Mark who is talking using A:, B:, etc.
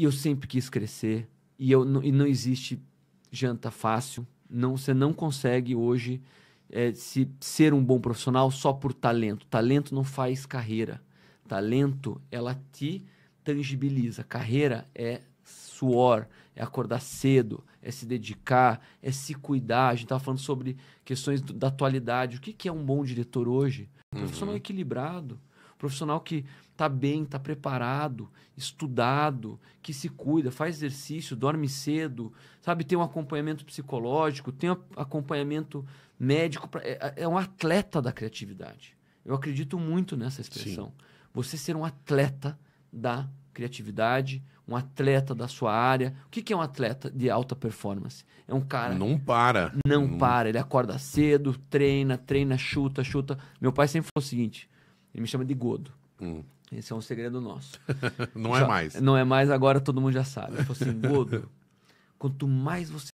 A: E eu sempre quis crescer. E, eu, não, e não existe janta fácil. Não, você não consegue hoje é, se, ser um bom profissional só por talento. Talento não faz carreira. Talento, ela te tangibiliza. Carreira é suor, é acordar cedo, é se dedicar, é se cuidar. A gente estava falando sobre questões da atualidade. O que, que é um bom diretor hoje? Um uhum. profissional equilibrado. Profissional que está bem, está preparado, estudado, que se cuida, faz exercício, dorme cedo, sabe? Tem um acompanhamento psicológico, tem um acompanhamento médico. Pra, é, é, um atleta da criatividade. Eu acredito muito nessa expressão. Sim. Você ser um atleta da criatividade, um atleta da sua área. O que, que, é um atleta de alta performance? É um cara. Não para. Não, não para. Ele acorda cedo, treina, treina, chuta, chuta. Meu pai sempre falou o seguinte: ele me chama de Godo.
B: Hum. Esse é um segredo nosso. não é mais.
A: Não é mais, agora todo mundo já sabe. Eu falo assim, Godo, quanto mais você